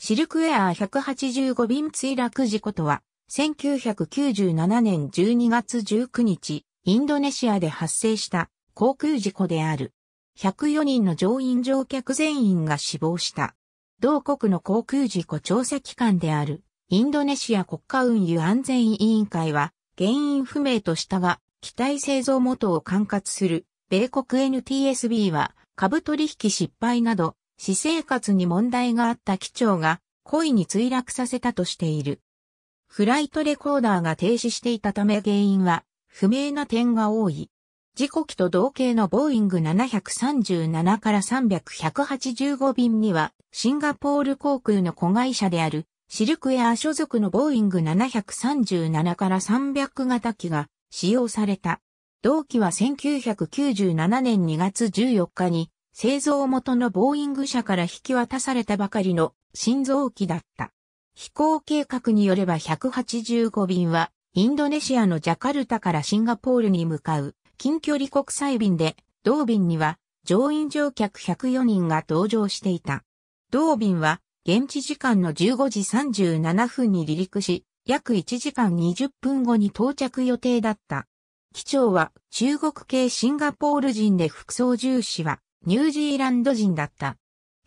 シルクエアー185便墜落事故とは、1997年12月19日、インドネシアで発生した航空事故である。104人の乗員乗客全員が死亡した。同国の航空事故調査機関である、インドネシア国家運輸安全委員会は、原因不明としたが、機体製造元を管轄する、米国 NTSB は、株取引失敗など、私生活に問題があった機長が恋に墜落させたとしている。フライトレコーダーが停止していたため原因は不明な点が多い。事故機と同型のボーイング737から385便にはシンガポール航空の子会社であるシルクエア所属のボーイング737から300型機が使用された。同期は1997年2月14日に製造元のボーイング社から引き渡されたばかりの新造機だった。飛行計画によれば185便は、インドネシアのジャカルタからシンガポールに向かう近距離国際便で、同便には乗員乗客104人が同乗していた。同便は現地時間の15時37分に離陸し、約1時間20分後に到着予定だった。機長は中国系シンガポール人で服装重視はニュージーランド人だった。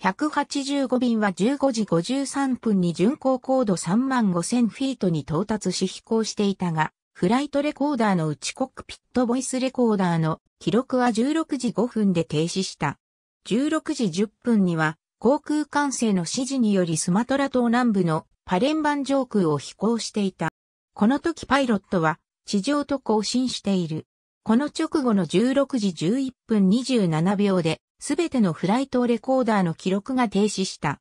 185便は15時53分に巡航高度3万5000フィートに到達し飛行していたが、フライトレコーダーのうちコックピットボイスレコーダーの記録は16時5分で停止した。16時10分には航空管制の指示によりスマトラ島南部のパレンバン上空を飛行していた。この時パイロットは地上と交信している。この直後の16時11分27秒で、すべてのフライトレコーダーの記録が停止した。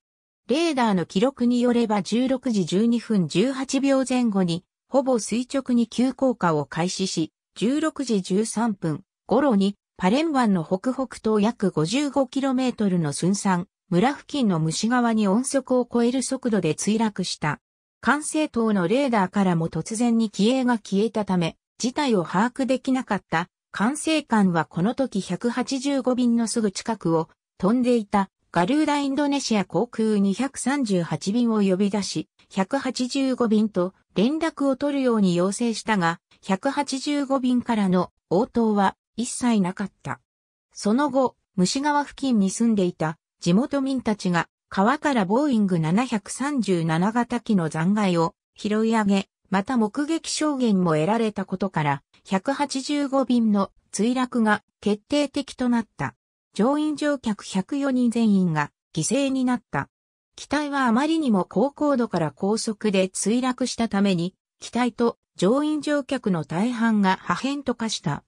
レーダーの記録によれば16時12分18秒前後に、ほぼ垂直に急降下を開始し、16時13分頃に、パレン湾の北北東約 55km の寸山、村付近の虫側に音速を超える速度で墜落した。管制塔のレーダーからも突然に機影が消えたため、事態を把握できなかった管制官はこの時185便のすぐ近くを飛んでいたガルーダインドネシア航空238便を呼び出し、185便と連絡を取るように要請したが、185便からの応答は一切なかった。その後、虫川付近に住んでいた地元民たちが川からボーイング737型機の残骸を拾い上げ、また目撃証言も得られたことから、185便の墜落が決定的となった。乗員乗客104人全員が犠牲になった。機体はあまりにも高高度から高速で墜落したために、機体と乗員乗客の大半が破片と化した。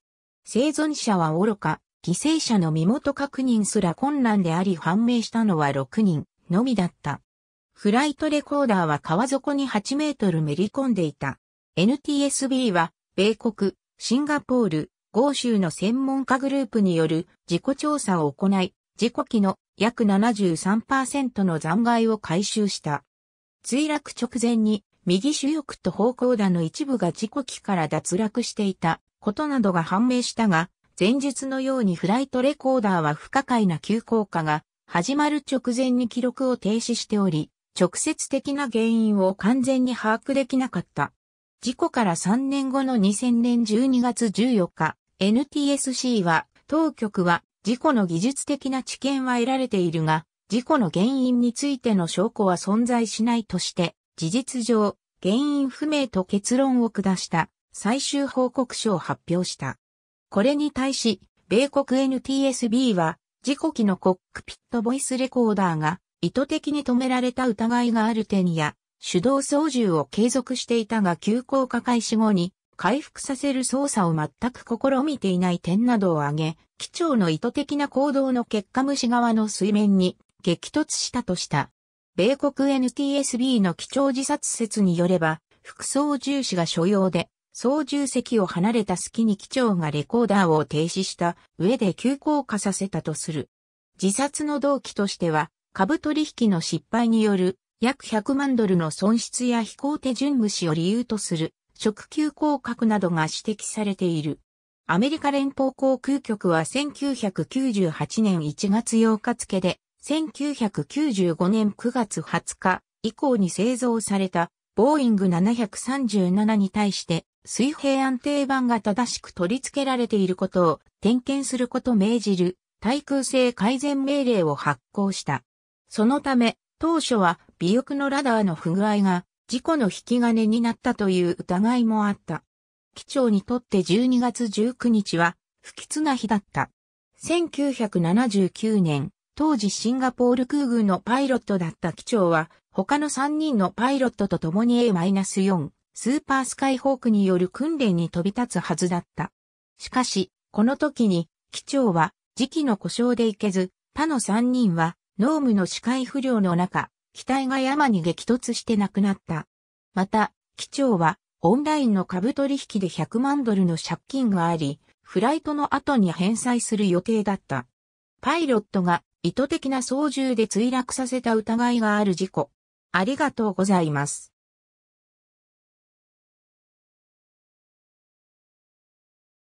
生存者は愚か、犠牲者の身元確認すら困難であり判明したのは6人のみだった。フライトレコーダーは川底に8メートルめり込んでいた。NTSB は、米国、シンガポール、豪州の専門家グループによる事故調査を行い、事故機の約73%の残骸を回収した。墜落直前に右主翼と方向弾の一部が事故機から脱落していたことなどが判明したが、前述のようにフライトレコーダーは不可解な急降下が始まる直前に記録を停止しており、直接的な原因を完全に把握できなかった。事故から3年後の2000年12月14日、NTSC は、当局は、事故の技術的な知見は得られているが、事故の原因についての証拠は存在しないとして、事実上、原因不明と結論を下した最終報告書を発表した。これに対し、米国 NTSB は、事故機のコックピットボイスレコーダーが意図的に止められた疑いがある点や、手動操縦を継続していたが急降下開始後に、回復させる操作を全く試みていない点などを挙げ、機長の意図的な行動の結果虫側の水面に激突したとした。米国 NTSB の機長自殺説によれば、副操縦士が所要で、操縦席を離れた隙に機長がレコーダーを停止した上で急降下させたとする。自殺の動機としては、株取引の失敗による約100万ドルの損失や飛行手順無視を理由とする職級降格などが指摘されている。アメリカ連邦航空局は1998年1月8日付で1995年9月20日以降に製造されたボーイング737に対して水平安定板が正しく取り付けられていることを点検すること命じる対空性改善命令を発行した。そのため、当初は尾翼のラダーの不具合が事故の引き金になったという疑いもあった。機長にとって12月19日は不吉な日だった。1979年、当時シンガポール空軍のパイロットだった機長は、他の3人のパイロットと共に A-4、スーパースカイホークによる訓練に飛び立つはずだった。しかし、この時に、機長は、時期の故障で行けず、他の3人は、濃霧の視界不良の中、機体が山に激突して亡くなった。また、機長はオンラインの株取引で100万ドルの借金があり、フライトの後に返済する予定だった。パイロットが意図的な操縦で墜落させた疑いがある事故。ありがとうございます。